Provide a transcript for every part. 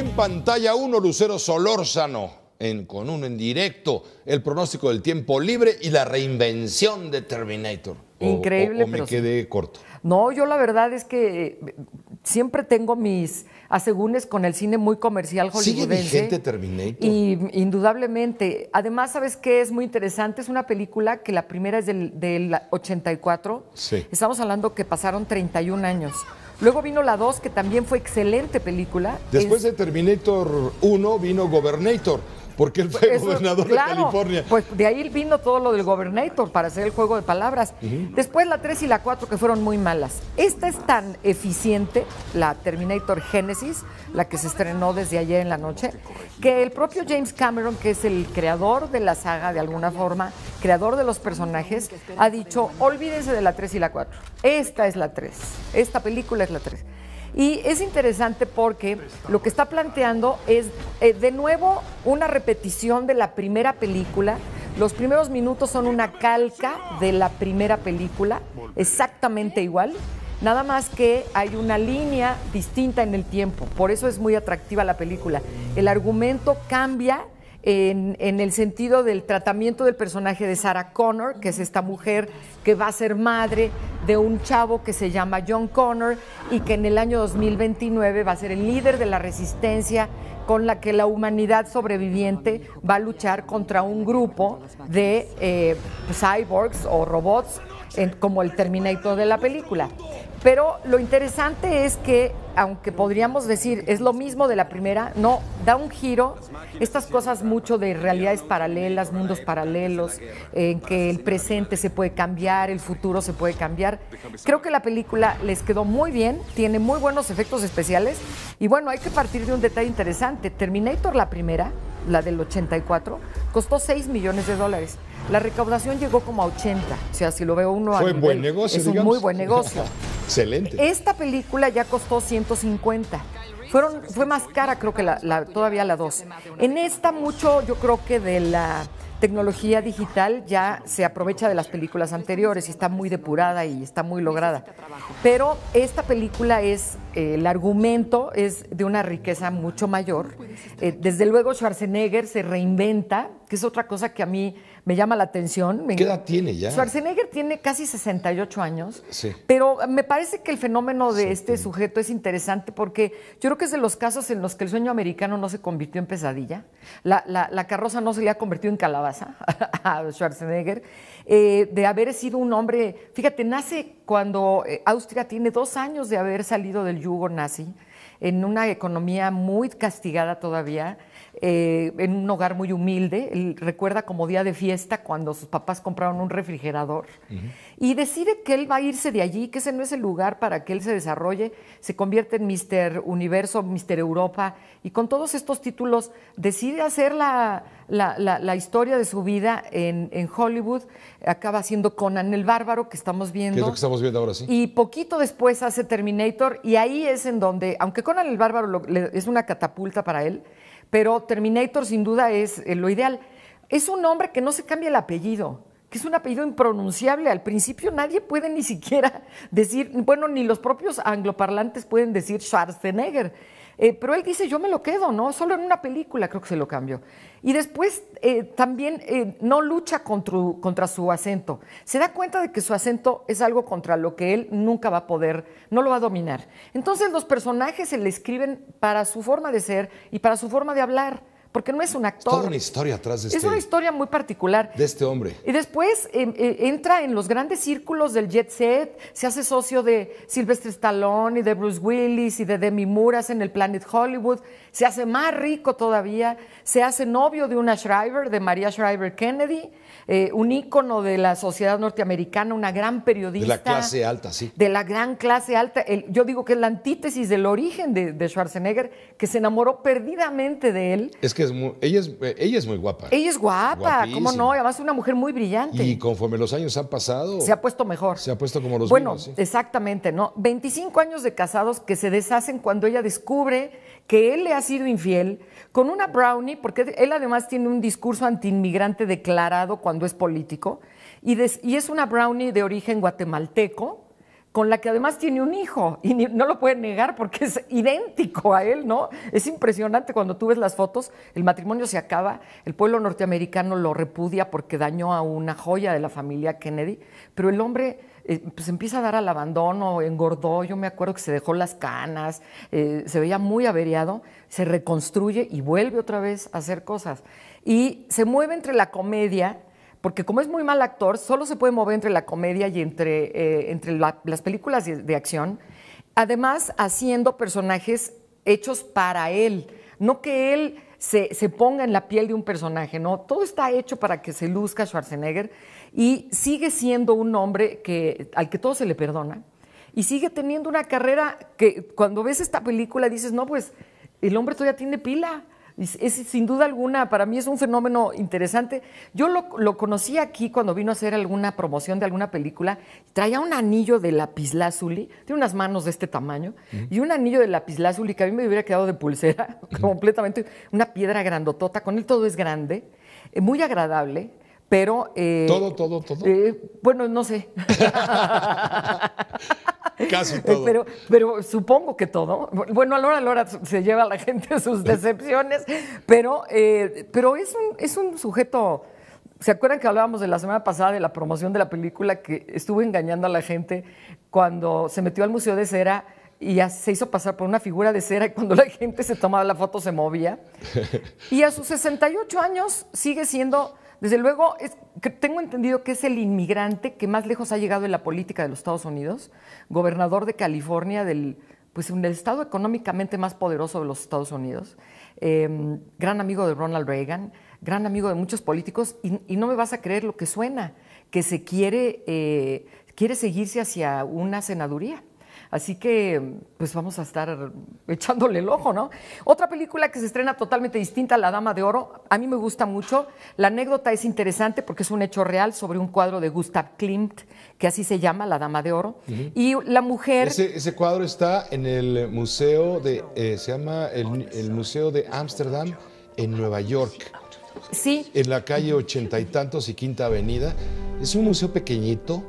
En pantalla 1, Lucero Solórzano, con uno en directo, el pronóstico del tiempo libre y la reinvención de Terminator. Increíble. me quedé corto. No, yo la verdad es que eh, siempre tengo mis asegúnes con el cine muy comercial hollywoodense. Sigue vigente Terminator. Y indudablemente. Además, ¿sabes qué? Es muy interesante. Es una película que la primera es del, del 84. Sí. Estamos hablando que pasaron 31 años. Luego vino la 2, que también fue excelente película. Después de Terminator 1 vino Gobernator. Porque él fue gobernador de California. Pues de ahí vino todo lo del gobernator para hacer el juego de palabras. Después la 3 y la 4 que fueron muy malas. Esta es tan eficiente, la Terminator Genesis, la que se estrenó desde ayer en la noche, que el propio James Cameron, que es el creador de la saga de alguna forma, creador de los personajes, ha dicho, olvídense de la 3 y la 4. Esta es la 3, esta película es la 3. Y es interesante porque lo que está planteando es eh, de nuevo una repetición de la primera película. Los primeros minutos son una calca de la primera película, exactamente igual. Nada más que hay una línea distinta en el tiempo, por eso es muy atractiva la película. El argumento cambia en, el sentido del tratamiento del personaje de Sarah Connor, que es esta mujer que va a ser madre de un chavo que se llama John Connor y que en el año 2029 va a ser el líder de la resistencia con la que la humanidad sobreviviente va a luchar contra un grupo de eh, cyborgs o robots como el Terminator de la película. Pero lo interesante es que, aunque podríamos decir es lo mismo de la primera, no, da un giro. Estas cosas mucho de realidades paralelas, mundos paralelos, en que el presente se puede cambiar, el futuro se puede cambiar. Creo que la película les quedó muy bien, tiene muy buenos efectos especiales. Y bueno, hay que partir de un detalle interesante. Terminator, la primera, la del 84, costó 6 millones de dólares. La recaudación llegó como a 80. O sea, si lo veo uno Fue un buen negocio, es un muy buen negocio. Excelente. Esta película ya costó 150. Fueron, fue más cara, creo que la, todavía la 2. En esta, mucho, yo creo que de la tecnología digital ya se aprovecha de las películas anteriores y está muy depurada y está muy lograda. Pero esta película es, eh, el argumento es de una riqueza mucho mayor. Eh, desde luego Schwarzenegger se reinventa, que es otra cosa que a mí me llama la atención. ¿Qué edad tiene ya? Schwarzenegger tiene casi 68 años, pero ah, me parece que el fenómeno de este sujeto es interesante porque yo creo que es de los casos en los que el sueño americano no se convirtió en pesadilla, la, carroza no se le ha convertido en calabaza a Schwarzenegger, eh, de haber sido un hombre, fíjate, nace cuando eh, Austria tiene dos años de haber salido del yugo nazi, en una economía muy castigada todavía eh, en un hogar muy humilde. Él recuerda como día de fiesta cuando sus papás compraron un refrigerador. Y decide que él va a irse de allí, que ese no es el lugar para que él se desarrolle. Se convierte en Mr. Universo, Mr. Europa. Y con todos estos títulos decide hacer la, historia de su vida en, Hollywood. Acaba siendo Conan el Bárbaro, que estamos viendo. Y poquito después hace Terminator. Y ahí es en donde, aunque Conan el Bárbaro es una catapulta para él, pero Terminator sin duda es eh, lo ideal. Es un nombre que no se cambia el apellido, que es un apellido impronunciable. Al principio nadie puede ni siquiera decir, bueno, ni los propios angloparlantes pueden decir Schwarzenegger. Eh, pero él dice, yo me lo quedo, ¿no? Solo en una película creo que se lo cambió. Y después eh, también eh, no lucha contra, contra, su acento. Se da cuenta de que su acento es algo contra lo que él nunca va a poder, no lo va a dominar. Entonces los personajes se le escriben para su forma de ser y para su forma de hablar porque no es un actor. Es toda una historia atrás de este. Es una este historia muy particular. De este hombre. Y después eh, eh, entra en los grandes círculos del jet set, se hace socio de Sylvester Stallone y de Bruce Willis y de Demi Muras en el Planet Hollywood, se hace más rico todavía, se hace novio de una Shriver, de María Shriver Kennedy, eh, un ícono de la sociedad norteamericana, una gran periodista. De la clase alta, sí. De la gran clase alta. yo digo que es la antítesis del origen de, de, Schwarzenegger, que se enamoró perdidamente de él. Es que ella, es, muy guapa. Ella es guapa, ¿cómo no? Además es una mujer muy brillante. Y conforme los años han pasado... Se ha puesto mejor. Se ha puesto como los Bueno, exactamente, ¿no? 25 años de casados que se deshacen cuando ella descubre que él le ha sido infiel con una brownie, porque él además tiene un discurso antiinmigrante declarado cuando es político, y es una brownie de origen guatemalteco, con la que además tiene un hijo y no lo pueden negar porque es idéntico a él, ¿no? Es impresionante cuando tú ves las fotos, el matrimonio se acaba, el pueblo norteamericano lo repudia porque dañó a una joya de la familia Kennedy, pero el hombre eh, pues empieza a dar al abandono, engordó, yo me acuerdo que se dejó las canas, eh, se veía muy averiado, se reconstruye y vuelve otra vez a hacer cosas. Y se mueve entre la comedia porque como es muy mal actor, solo se puede mover entre la comedia y entre, eh, entre las películas de, de, acción, además haciendo personajes hechos para él, no que él se, se, ponga en la piel de un personaje, no, todo está hecho para que se luzca Schwarzenegger y sigue siendo un hombre que, al que todo se le perdona y sigue teniendo una carrera que cuando ves esta película dices, no, pues el hombre todavía tiene pila. Es, sin duda alguna, para mí es un fenómeno interesante. Yo lo, conocí aquí cuando vino a hacer alguna promoción de alguna película. Traía un anillo de lapislázuli, tiene unas manos de este tamaño, y un anillo de lapislázuli que a mí me hubiera quedado de pulsera, completamente una piedra grandotota. Con él todo es grande, eh, muy agradable. Pero. Eh, todo, todo, todo. Eh, bueno, no sé. Casi todo. Pero, supongo que todo. Bueno, a la se lleva a la gente sus decepciones, pero, eh, pero es, un, es un sujeto. ¿Se acuerdan que hablábamos de la semana pasada de la promoción de la película que estuvo engañando a la gente cuando se metió al Museo de Cera? y se hizo pasar por una figura de cera y cuando la gente se tomaba la foto se movía. Y a sus 68 años sigue siendo desde luego, es, tengo entendido que es el inmigrante que más lejos ha llegado en la política de los Estados Unidos, gobernador de California, del, pues, un estado económicamente más poderoso de los Estados Unidos, em, gran amigo de Ronald Reagan, gran amigo de muchos políticos, y, no me vas a creer lo que suena, que se quiere, eh, quiere seguirse hacia una senaduría. Así que, pues vamos a estar echándole el ojo, ¿no? Otra película que se estrena totalmente distinta, La Dama de Oro, a mí me gusta mucho. La anécdota es interesante porque es un hecho real sobre un cuadro de Gustav Klimt, que así se llama, La Dama de Oro. Y la mujer... Ese, cuadro está en el museo de... Eh, se llama el, el Museo de Ámsterdam en Nueva York. Sí. En la calle ochenta y tantos y quinta avenida. Es un museo pequeñito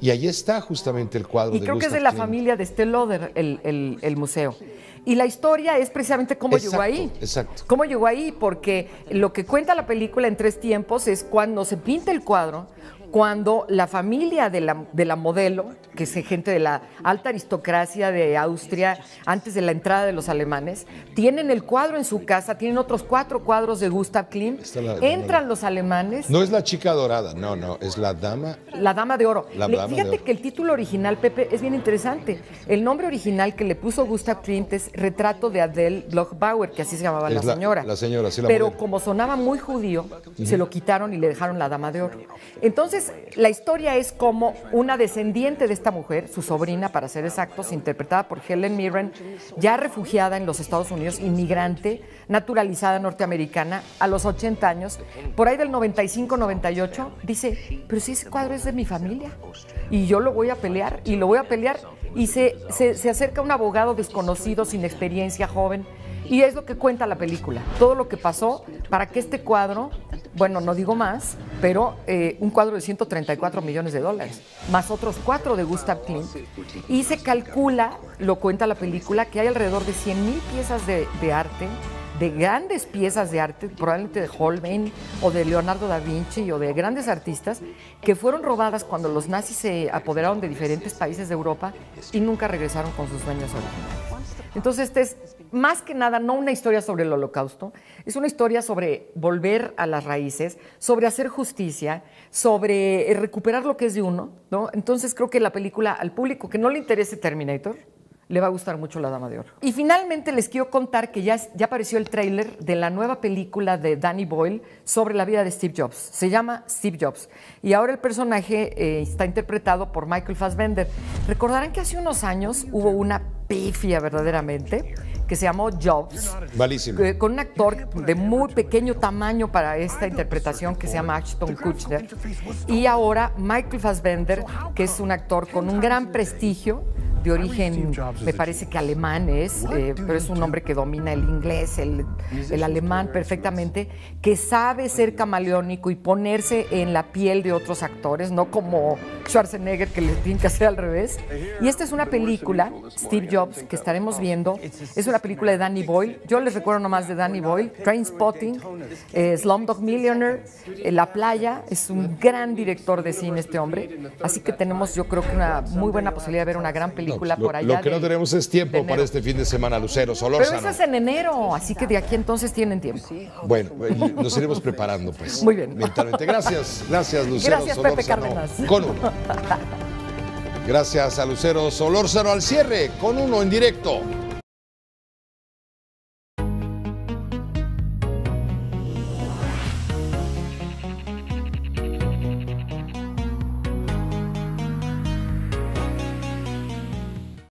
y ahí está justamente el cuadro. Y creo que es de la familia de Stelloder el, el, el, museo. Y la historia es precisamente cómo llegó ahí. Exacto. Cómo llegó ahí, porque lo que cuenta la película en tres tiempos es cuando se pinta el cuadro, cuando la familia de la, modelo, que es gente de la alta aristocracia de Austria, antes de la entrada de los alemanes, tienen el cuadro en su casa, tienen otros cuatro cuadros de Gustav Klimt, entran los alemanes. No es la chica dorada, no, no, es la dama. La dama de oro. fíjate que el título original, Pepe, es bien interesante. El nombre original que le puso Gustav Klimt es Retrato de Adele Lochbauer, que así se llamaba la, señora. La señora, la Pero como sonaba muy judío, se lo quitaron y le dejaron la dama de oro. Entonces, la historia es como una descendiente de esta mujer, su sobrina para ser exactos, interpretada por Helen Mirren, ya refugiada en los Estados Unidos, inmigrante, naturalizada norteamericana, a los 80 años, por ahí del 95-98, dice, pero si ese cuadro es de mi familia y yo lo voy a pelear y lo voy a pelear. Y se, se, se acerca un abogado desconocido, sin experiencia, joven, y es lo que cuenta la película, todo lo que pasó para que este cuadro bueno, no digo más, pero eh, un cuadro de 134 millones de dólares, más otros cuatro de Gustav Klimt. Y se calcula, lo cuenta la película, que hay alrededor de 100 mil piezas de, de, arte, de grandes piezas de arte, probablemente de Holbein o de Leonardo da Vinci o de grandes artistas, que fueron robadas cuando los nazis se apoderaron de diferentes países de Europa y nunca regresaron con sus sueños originales. Entonces, este es más que nada, no una historia sobre el holocausto, es una historia sobre volver a las raíces, sobre hacer justicia, sobre eh, recuperar lo que es de uno, Entonces creo que la película, al público que no le interese Terminator, le va a gustar mucho La Dama de Oro. Y finalmente les quiero contar que ya, ya apareció el tráiler de la nueva película de Danny Boyle sobre la vida de Steve Jobs. Se llama Steve Jobs. Y ahora el personaje eh, está interpretado por Michael Fassbender. Recordarán que hace unos años hubo una pifia verdaderamente que se llamó Jobs. Con un actor de muy pequeño tamaño para esta interpretación que se llama Ashton Kutcher. Y ahora Michael Fassbender, que es un actor con un gran prestigio de origen, me parece que alemán es, eh, pero es un hombre que domina el inglés, el, el alemán perfectamente, que sabe ser camaleónico y ponerse en la piel de otros actores, no como Schwarzenegger que le tiene que hacer al revés. Y esta es una película, Steve Jobs, que estaremos oh, viendo, es una película de Danny Boyle, yo les recuerdo nomás de Danny Boyle, Train Spotting, eh, Slumdog Millionaire, eh, La Playa, es un gran director de cine este hombre, así que tenemos yo creo que una muy buena posibilidad de ver una gran película lo, que no tenemos es tiempo para este fin de semana, Lucero, Solórzano. Pero eso es en enero, así que de aquí entonces tienen tiempo. Bueno, eh, nos iremos preparando, pues. Muy bien. Mentalmente. Gracias, gracias, Lucero gracias, Pepe Cárdenas. Con uno. Gracias a Lucero Solórzano al cierre, con uno en directo.